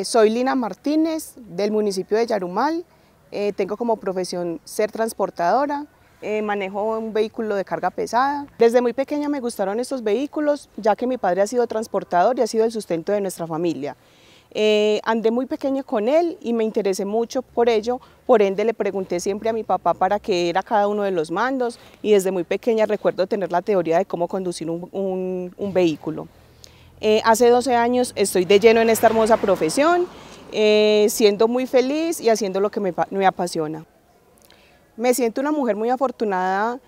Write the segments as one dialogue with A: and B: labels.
A: Eh, soy Lina Martínez del municipio de Yarumal. Eh, tengo como profesión ser transportadora. Eh, manejo un vehículo de carga pesada. Desde muy pequeña me gustaron estos vehículos, ya que mi padre ha sido transportador y ha sido el sustento de nuestra familia. andé muy pequeña con él y me interesé mucho por ello, por ende le pregunté siempre a mi papá para qué era cada uno de los mandos y desde muy pequeña recuerdo tener la teoría de cómo conducir un vehículo. Eh, hace 12 años estoy de lleno en esta hermosa profesión, eh, siendo muy feliz y haciendo lo que me, me apasiona. Me siento una mujer muy afortunada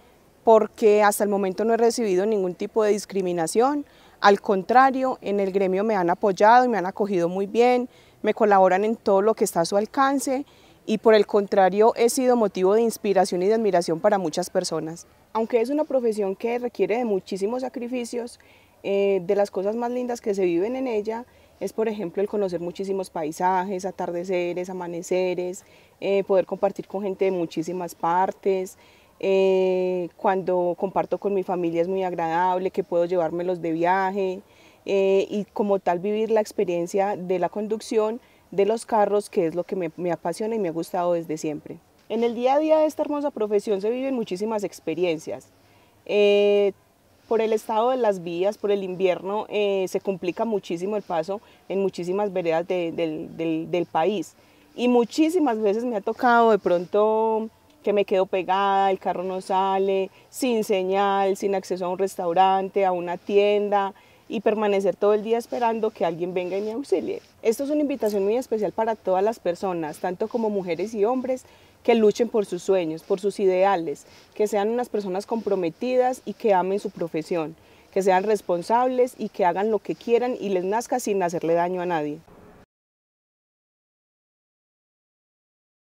A: porque hasta el momento no he recibido ningún tipo de discriminación. Al contrario, en el gremio me han apoyado y me han acogido muy bien, me colaboran en todo lo que está a su alcance y por el contrario he sido motivo de inspiración y de admiración para muchas personas. Aunque es una profesión que requiere de muchísimos sacrificios, eh, de las cosas más lindas que se viven en ella es, por ejemplo, el conocer muchísimos paisajes, atardeceres, amaneceres, eh, poder compartir con gente de muchísimas partes. Eh, cuando comparto con mi familia es muy agradable, que puedo llevármelos de viaje y como tal vivir la experiencia de la conducción de los carros, que es lo que me, apasiona y me ha gustado desde siempre. En el día a día de esta hermosa profesión se viven muchísimas experiencias por el estado de las vías, por el invierno, eh, se complica muchísimo el paso en muchísimas veredas del, del país. Y muchísimas veces me ha tocado de pronto que me quedo pegada, el carro no sale, sin señal, sin acceso a un restaurante, a una tienda, y permanecer todo el día esperando que alguien venga y me auxilie. Esto es una invitación muy especial para todas las personas, tanto como mujeres y hombres, que luchen por sus sueños, por sus ideales, que sean unas personas comprometidas y que amen su profesión, que sean responsables y que hagan lo que quieran y les nazca sin hacerle daño a nadie.